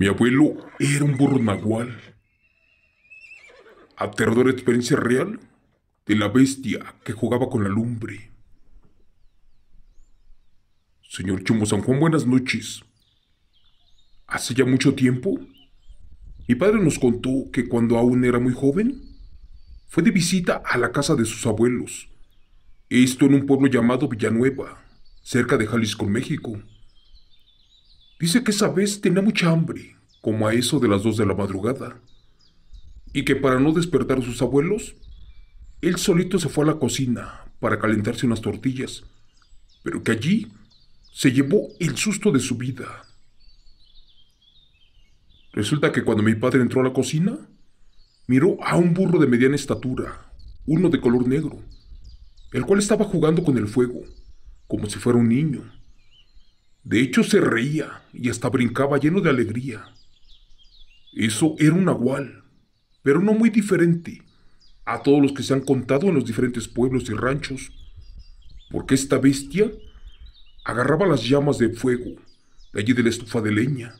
Mi abuelo era un burro nahual. Aterradora experiencia real de la bestia que jugaba con la lumbre. Señor Chumbo San Juan, buenas noches. Hace ya mucho tiempo, mi padre nos contó que cuando aún era muy joven, fue de visita a la casa de sus abuelos, esto en un pueblo llamado Villanueva, cerca de Jalisco, México. Dice que esa vez tenía mucha hambre, como a eso de las dos de la madrugada, y que para no despertar a sus abuelos, él solito se fue a la cocina para calentarse unas tortillas, pero que allí se llevó el susto de su vida. Resulta que cuando mi padre entró a la cocina, miró a un burro de mediana estatura, uno de color negro, el cual estaba jugando con el fuego, como si fuera un niño. De hecho, se reía y hasta brincaba lleno de alegría. Eso era un agual, pero no muy diferente a todos los que se han contado en los diferentes pueblos y ranchos, porque esta bestia agarraba las llamas de fuego de allí de la estufa de leña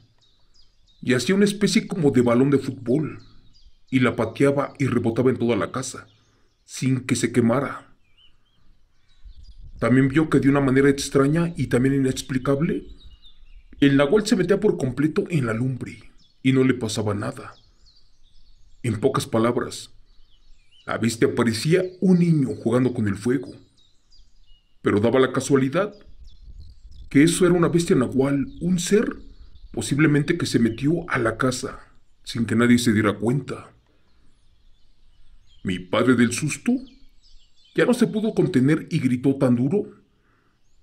y hacía una especie como de balón de fútbol y la pateaba y rebotaba en toda la casa sin que se quemara. También vio que de una manera extraña y también inexplicable, el Nahual se metía por completo en la lumbre y no le pasaba nada. En pocas palabras, la bestia parecía un niño jugando con el fuego. Pero daba la casualidad que eso era una bestia nahual, un ser posiblemente que se metió a la casa sin que nadie se diera cuenta. Mi padre del susto ya no se pudo contener y gritó tan duro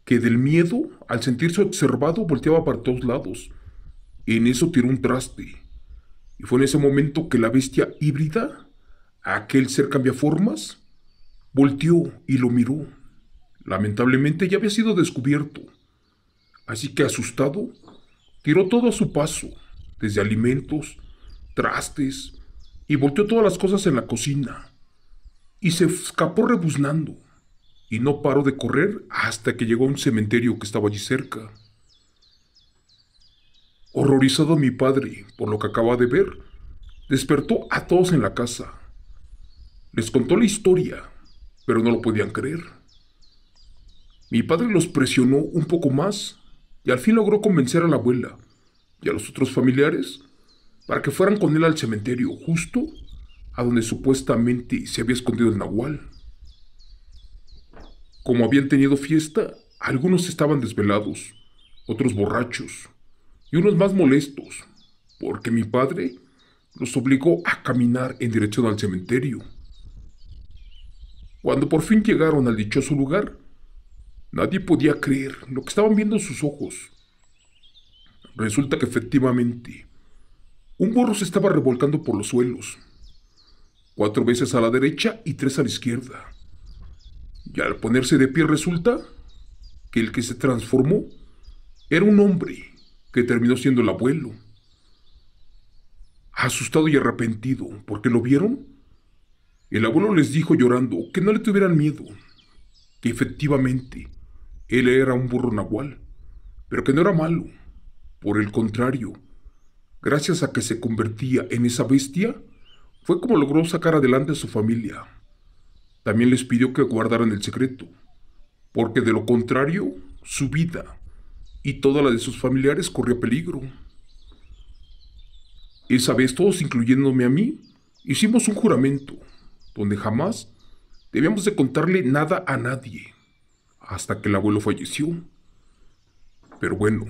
que del miedo, al sentirse observado, volteaba para todos lados. En eso tiró un traste. Y fue en ese momento que la bestia híbrida, aquel ser formas, volteó y lo miró. Lamentablemente ya había sido descubierto. Así que asustado, tiró todo a su paso, desde alimentos, trastes, y volteó todas las cosas en la cocina y se escapó rebuznando y no paró de correr hasta que llegó a un cementerio que estaba allí cerca. Horrorizado mi padre por lo que acaba de ver, despertó a todos en la casa. Les contó la historia, pero no lo podían creer. Mi padre los presionó un poco más y al fin logró convencer a la abuela y a los otros familiares para que fueran con él al cementerio justo a donde supuestamente se había escondido el nahual. Como habían tenido fiesta, algunos estaban desvelados, otros borrachos y unos más molestos, porque mi padre los obligó a caminar en dirección al cementerio. Cuando por fin llegaron al dichoso lugar, nadie podía creer lo que estaban viendo en sus ojos. Resulta que efectivamente, un gorro se estaba revolcando por los suelos, cuatro veces a la derecha y tres a la izquierda. Y al ponerse de pie resulta que el que se transformó era un hombre que terminó siendo el abuelo. Asustado y arrepentido, porque lo vieron, el abuelo les dijo llorando que no le tuvieran miedo, que efectivamente él era un burro nahual, pero que no era malo. Por el contrario, gracias a que se convertía en esa bestia, fue como logró sacar adelante a su familia. También les pidió que guardaran el secreto, porque de lo contrario, su vida y toda la de sus familiares corría peligro. Esa vez todos, incluyéndome a mí, hicimos un juramento donde jamás debíamos de contarle nada a nadie hasta que el abuelo falleció. Pero bueno,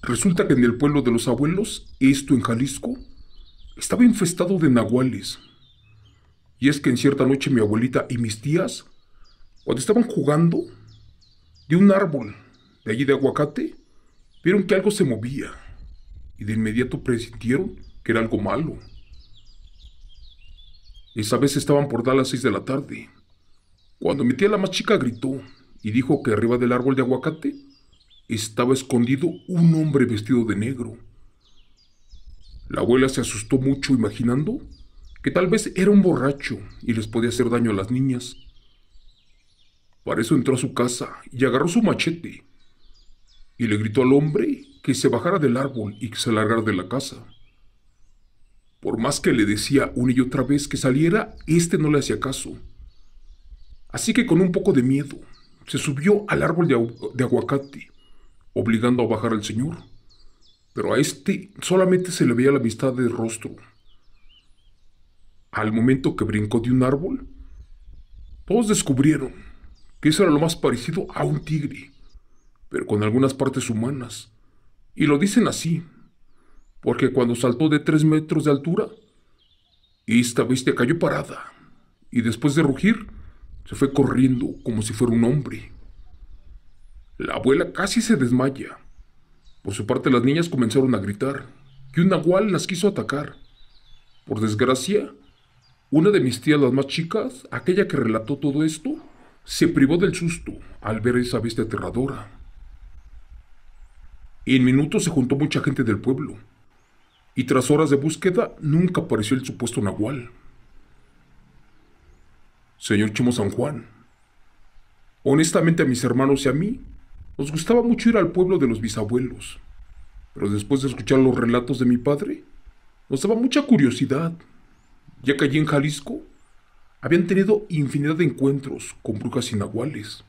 resulta que en el pueblo de los abuelos, esto en Jalisco, estaba infestado de nahuales. Y es que en cierta noche mi abuelita y mis tías, cuando estaban jugando, de un árbol de allí de aguacate, vieron que algo se movía y de inmediato presintieron que era algo malo. Esa vez estaban por dar las seis de la tarde, cuando mi tía la más chica gritó y dijo que arriba del árbol de aguacate estaba escondido un hombre vestido de negro la abuela se asustó mucho imaginando que tal vez era un borracho y les podía hacer daño a las niñas. Para eso entró a su casa y agarró su machete y le gritó al hombre que se bajara del árbol y que se largara de la casa. Por más que le decía una y otra vez que saliera, éste no le hacía caso. Así que con un poco de miedo, se subió al árbol de aguacate, obligando a bajar al señor pero a este solamente se le veía la amistad de rostro. Al momento que brincó de un árbol, todos descubrieron que eso era lo más parecido a un tigre, pero con algunas partes humanas. Y lo dicen así, porque cuando saltó de tres metros de altura, esta bestia cayó parada, y después de rugir, se fue corriendo como si fuera un hombre. La abuela casi se desmaya, por su parte, las niñas comenzaron a gritar y un nahual las quiso atacar. Por desgracia, una de mis tías, las más chicas, aquella que relató todo esto, se privó del susto al ver esa vista aterradora. En minutos se juntó mucha gente del pueblo, y tras horas de búsqueda nunca apareció el supuesto nahual. Señor Chimo San Juan, honestamente a mis hermanos y a mí, nos gustaba mucho ir al pueblo de los bisabuelos, pero después de escuchar los relatos de mi padre, nos daba mucha curiosidad, ya que allí en Jalisco habían tenido infinidad de encuentros con brujas inaguales.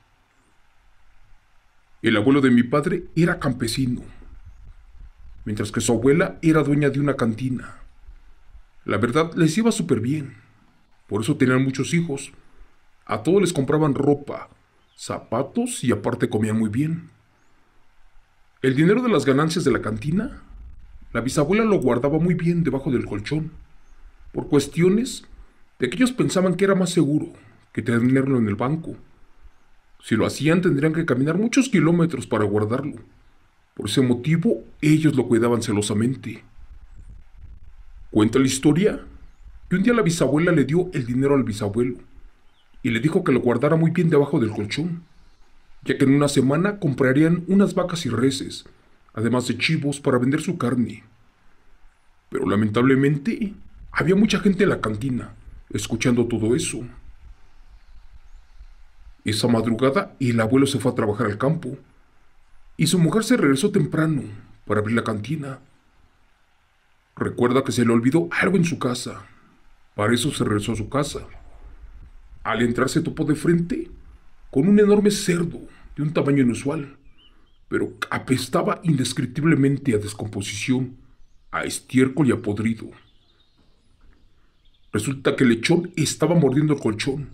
El abuelo de mi padre era campesino, mientras que su abuela era dueña de una cantina. La verdad les iba súper bien, por eso tenían muchos hijos. A todos les compraban ropa, zapatos y aparte comían muy bien. El dinero de las ganancias de la cantina, la bisabuela lo guardaba muy bien debajo del colchón, por cuestiones de que ellos pensaban que era más seguro que tenerlo en el banco. Si lo hacían tendrían que caminar muchos kilómetros para guardarlo. Por ese motivo ellos lo cuidaban celosamente. Cuenta la historia que un día la bisabuela le dio el dinero al bisabuelo y le dijo que lo guardara muy bien debajo del colchón, ya que en una semana comprarían unas vacas y reses, además de chivos para vender su carne. Pero lamentablemente había mucha gente en la cantina, escuchando todo eso. Esa madrugada el abuelo se fue a trabajar al campo, y su mujer se regresó temprano para abrir la cantina. Recuerda que se le olvidó algo en su casa. Para eso se regresó a su casa. Al entrar se topó de frente con un enorme cerdo de un tamaño inusual, pero apestaba indescriptiblemente a descomposición, a estiércol y a podrido. Resulta que el lechón estaba mordiendo el colchón,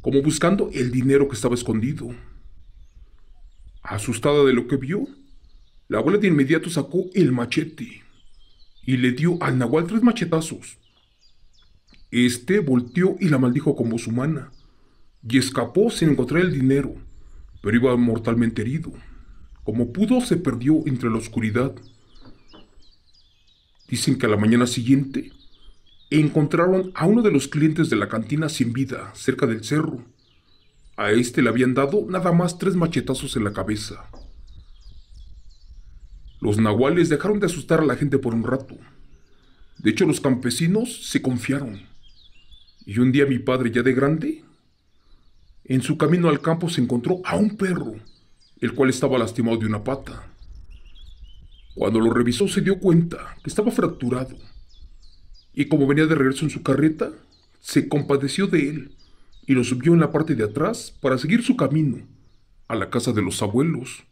como buscando el dinero que estaba escondido. Asustada de lo que vio, la abuela de inmediato sacó el machete y le dio al nahual tres machetazos este volteó y la maldijo con voz humana, y escapó sin encontrar el dinero, pero iba mortalmente herido. Como pudo, se perdió entre la oscuridad. Dicen que a la mañana siguiente encontraron a uno de los clientes de la cantina sin vida, cerca del cerro. A este le habían dado nada más tres machetazos en la cabeza. Los nahuales dejaron de asustar a la gente por un rato. De hecho, los campesinos se confiaron. Y un día mi padre, ya de grande, en su camino al campo se encontró a un perro, el cual estaba lastimado de una pata. Cuando lo revisó se dio cuenta que estaba fracturado. Y como venía de regreso en su carreta, se compadeció de él y lo subió en la parte de atrás para seguir su camino a la casa de los abuelos.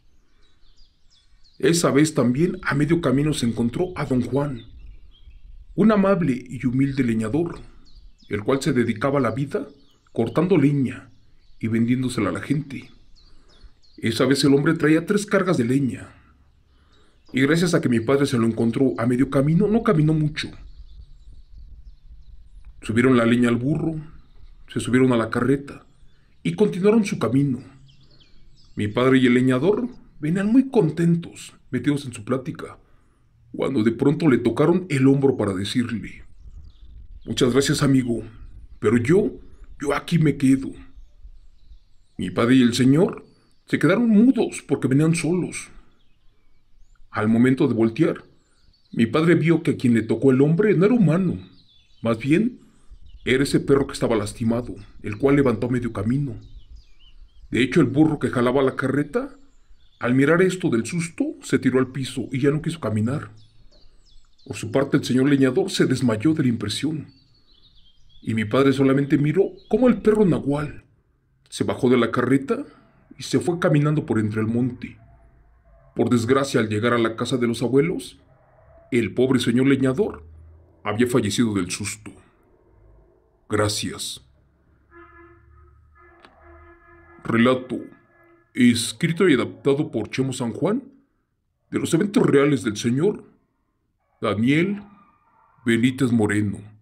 Esa vez también a medio camino se encontró a don Juan, un amable y humilde leñador el cual se dedicaba a la vida cortando leña y vendiéndosela a la gente. Esa vez el hombre traía tres cargas de leña. Y gracias a que mi padre se lo encontró a medio camino, no caminó mucho. Subieron la leña al burro, se subieron a la carreta y continuaron su camino. Mi padre y el leñador venían muy contentos, metidos en su plática, cuando de pronto le tocaron el hombro para decirle, Muchas gracias, amigo. Pero yo, yo aquí me quedo. Mi padre y el señor se quedaron mudos porque venían solos. Al momento de voltear, mi padre vio que a quien le tocó el hombre no era humano. Más bien, era ese perro que estaba lastimado, el cual levantó a medio camino. De hecho, el burro que jalaba la carreta, al mirar esto del susto, se tiró al piso y ya no quiso caminar. Por su parte, el señor leñador se desmayó de la impresión, y mi padre solamente miró cómo el perro nahual se bajó de la carreta y se fue caminando por entre el monte. Por desgracia, al llegar a la casa de los abuelos, el pobre señor leñador había fallecido del susto. Gracias. Relato escrito y adaptado por Chemo San Juan de los eventos reales del señor Daniel Benítez Moreno.